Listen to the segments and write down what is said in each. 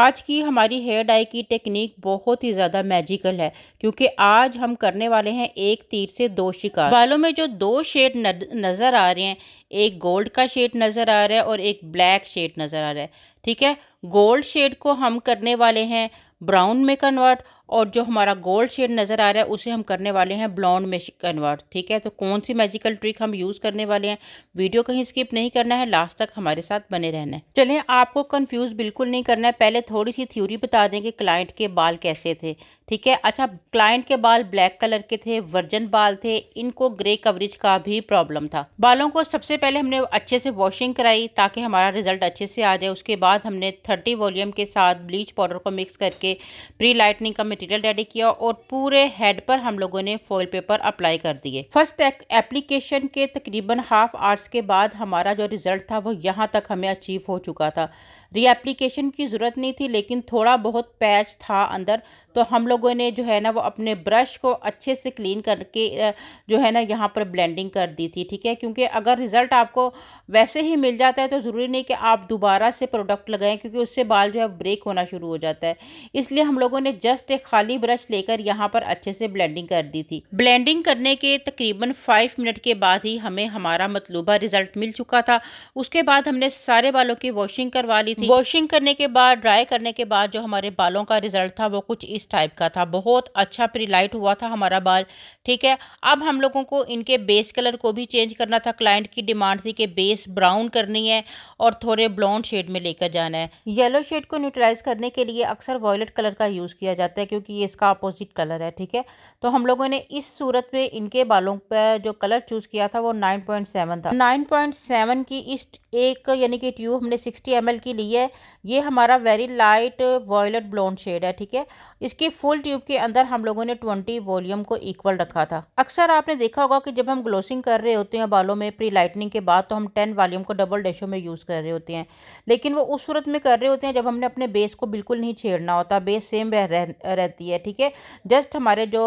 आज की हमारी हेयर डाई की टेक्निक बहुत ही ज़्यादा मैजिकल है क्योंकि आज हम करने वाले हैं एक तीर से दो शिकार बालों में जो दो शेड नज़र आ रहे हैं एक गोल्ड का शेड नज़र आ रहा है और एक ब्लैक शेड नज़र आ रहा है ठीक है गोल्ड शेड को हम करने वाले हैं ब्राउन में कन्वर्ट और जो हमारा गोल्ड शेड नज़र आ रहा है उसे हम करने वाले हैं ब्लाउंड में कन्वर्ट ठीक है तो कौन सी मैजिकल ट्रिक हम यूज़ करने वाले हैं वीडियो कहीं स्किप नहीं करना है लास्ट तक हमारे साथ बने रहना है चलें आपको कन्फ्यूज़ बिल्कुल नहीं करना है पहले थोड़ी सी थ्योरी बता दें कि क्लाइंट के बाल कैसे थे ठीक है अच्छा क्लाइंट के बाल ब्लैक कलर के थे वर्जन बाल थे इनको ग्रे कवरेज का भी प्रॉब्लम था बालों को सबसे पहले हमने अच्छे से वॉशिंग कराई ताकि हमारा रिजल्ट अच्छे से आ जाए उसके बाद हमने थर्टी वॉल्यूम के साथ ब्लीच पाउडर को मिक्स करके प्री लाइटनिंग का मटेरियल रेडी किया और पूरे हेड पर हम लोगों ने फॉइल पेपर अप्लाई कर दिए फर्स्ट एप्लीकेशन के तकरीबन हाफ आवर्स के बाद हमारा जो रिजल्ट था वो यहाँ तक हमें अचीव हो चुका था रीएप्लीकेशन की ज़रूरत नहीं थी लेकिन थोड़ा बहुत पैच था अंदर तो हम लोग लोगों ने जो है ना वो अपने ब्रश को अच्छे से क्लीन करके जो है ना यहाँ पर ब्लेंडिंग कर दी थी ठीक है क्योंकि अगर रिज़ल्ट आपको वैसे ही मिल जाता है तो ज़रूरी नहीं कि आप दोबारा से प्रोडक्ट लगाएं क्योंकि उससे बाल जो है ब्रेक होना शुरू हो जाता है इसलिए हम लोगों ने जस्ट एक खाली ब्रश लेकर यहाँ पर अच्छे से ब्लैंडिंग कर दी थी ब्लैंडिंग करने के तकरीबन फाइव मिनट के बाद ही हमें हमारा मतलूबा रिज़ल्ट मिल चुका था उसके बाद हमने सारे बालों की वॉशिंग करवा ली थी हम्म। वॉशिंग करने के बाद ड्राई करने के बाद जो हमारे बालों का रिज़ल्ट था वो कुछ इस टाइप का का था बहुत अच्छा प्रीलाइट हुआ था हमारा बाल ठीक है अब हम लोगों को इनके बेस कलर को भी चेंज करना था क्लाइंट की डिमांड थी कि बेस ब्राउन करनी है और थोड़े ब्लाउंड शेड में लेकर जाना है येलो शेड को न्यूट्रलाइज करने के लिए अक्सर वॉयलेट कलर का यूज़ किया जाता है क्योंकि ये इसका अपोजिट कलर है ठीक है तो हम लोगों ने इस सूरत में इनके बालों पर जो कलर चूज़ किया था वो 9.7 था 9.7 की इस एक यानी कि ट्यूब हमने सिक्सटी एम की ली है ये हमारा very light violet blonde shade है ठीक है इसकी फुल फूल ट्यूब के अंदर हम लोगों ने ट्वेंटी वॉल्यूम को इक्वल रखा था अक्सर आपने देखा होगा कि जब हम ग्लोसिंग कर रहे होते हैं बालों में प्री लाइटनिंग के बाद तो हम टेन वॉल्यूम को डबल डेशो में यूज़ कर रहे होते हैं लेकिन वो उस सूरत में कर रहे होते हैं जब हमने अपने बेस को बिल्कुल नहीं छेड़ना होता बेस सेम रह, रह रहती है ठीक है जस्ट हमारे जो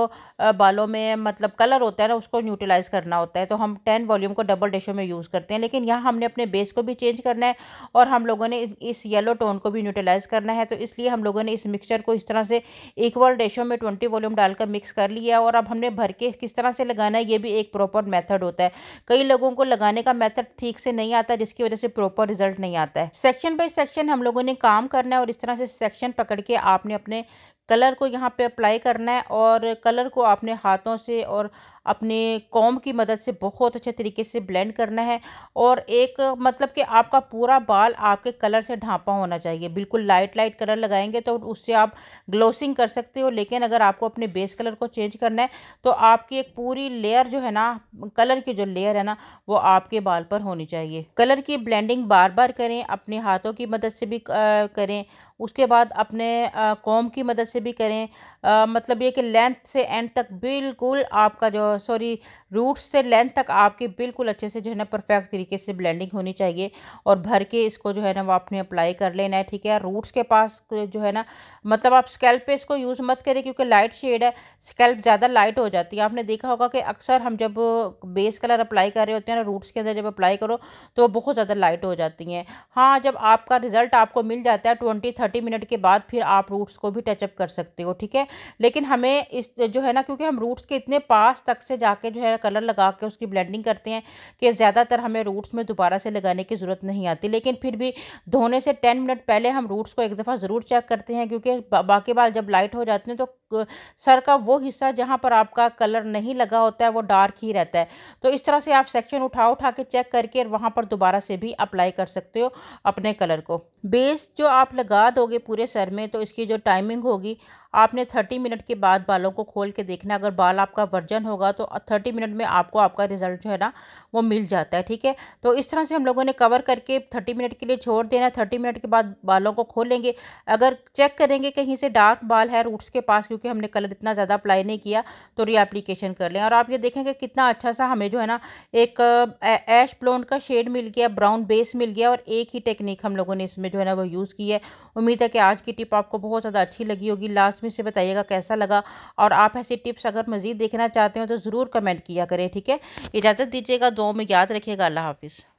बालों में मतलब कलर होता है ना उसको न्यूट्रलाइज करना होता है तो हम टेन वॉल्यूम को डबल डेशो में यूज़ करते हैं लेकिन यहाँ हमने अपने बेस को भी चेंज करना है और हम लोगों ने इस येलो टोन को भी न्यूट्रलाइज करना है तो इसलिए हम लोगों ने इस मिक्सचर को इस तरह से इक्वल इक्वल रेशो में ट्वेंटी वॉल्यूम डालकर मिक्स कर लिया और अब हमने भर के किस तरह से लगाना है ये भी एक प्रॉपर मेथड होता है कई लोगों को लगाने का मेथड ठीक से नहीं आता जिसकी वजह से प्रॉपर रिजल्ट नहीं आता है सेक्शन बाई सेक्शन हम लोगों ने काम करना है और इस तरह से सेक्शन पकड़ के आपने अपने कलर को यहाँ पे अप्लाई करना है और कलर को आपने हाथों से और अपने कॉम की मदद से बहुत अच्छे तरीके से ब्लेंड करना है और एक मतलब कि आपका पूरा बाल आपके कलर से ढांपा होना चाहिए बिल्कुल लाइट लाइट कलर लगाएंगे तो उससे आप ग्लोसिंग कर सकते हो लेकिन अगर आपको अपने बेस कलर को चेंज करना है तो आपकी एक पूरी लेयर जो है ना कलर की जो लेयर है ना वो आपके बाल पर होनी चाहिए कलर की ब्लेंडिंग बार बार करें अपने हाथों की मदद से भी करें उसके बाद अपने कॉम की मदद से भी करें आ, मतलब ये कि लेंथ से एंड तक बिल्कुल आपका जो सॉरी रूट से लेंथ तक आपके बिल्कुल अच्छे से जो है ना परफेक्ट तरीके से ब्लेंडिंग होनी चाहिए और भर के इसको जो है ना वो आपने अप्लाई कर लेना है ठीक है रूट्स के पास जो है ना मतलब आप स्केल्प पे इसको यूज़ मत करें क्योंकि लाइट शेड है स्केल्प ज़्यादा लाइट हो जाती है आपने देखा होगा कि अक्सर हम जब बेस कलर अप्लाई कर रहे होते हैं ना रूट्स के अंदर जब अप्लाई करो तो वो बहुत ज़्यादा लाइट हो जाती हैं हाँ जब आपका रिज़ल्ट आपको मिल जाता है ट्वेंटी थर्टी मिनट के बाद फिर आप रूट्स को भी टचअप कर कर सकते हो ठीक है लेकिन हमें इस जो है ना क्योंकि हम रूट्स के इतने पास तक से जाके जो है कलर लगा के उसकी ब्लेंडिंग करते हैं कि ज़्यादातर हमें रूट्स में दोबारा से लगाने की ज़रूरत नहीं आती लेकिन फिर भी धोने से टेन मिनट पहले हम रूट्स को एक दफ़ा ज़रूर चेक करते हैं क्योंकि बाकी बाल जब लाइट हो जाते हैं तो सर का वो हिस्सा जहाँ पर आपका कलर नहीं लगा होता है वो डार्क ही रहता है तो इस तरह से आप सेक्शन उठा उठा के चेक करके वहाँ पर दोबारा से भी अप्लाई कर सकते हो अपने कलर को बेस जो आप लगा दोगे पूरे सर में तो इसकी जो टाइमिंग होगी आपने थर्टी मिनट के बाद बालों को खोल के देखना अगर बाल आपका वर्जन होगा तो थर्टी मिनट में आपको आपका रिजल्ट जो है ना वो मिल जाता है ठीक है तो इस तरह से हम लोगों ने कवर करके थर्टी मिनट के लिए छोड़ देना थर्टी मिनट के बाद बालों को खोलेंगे अगर चेक करेंगे कहीं से डार्क बाल है रूट्स के पास क्योंकि हमने कलर इतना ज़्यादा अप्लाई नहीं किया तो रीअप्लीकेशन कर लें और आप ये देखेंगे कितना अच्छा सा हमें जो है ना एक ऐश ब्लोंड का शेड मिल गया ब्राउन बेस मिल गया और एक ही टेक्निक हम लोगों ने इसमें जो है ना वो यूज़ की है उम्मीद है कि आज की टिप आपको बहुत ज़्यादा अच्छी लगी होगी लास्ट उसमें से बताइएगा कैसा लगा और आप ऐसी टिप्स अगर मज़ीद देखना चाहते हो तो ज़रूर कमेंट किया करें ठीक है इजाज़त दीजिएगा दो में याद रखिएगा अल्लाह हाफिज़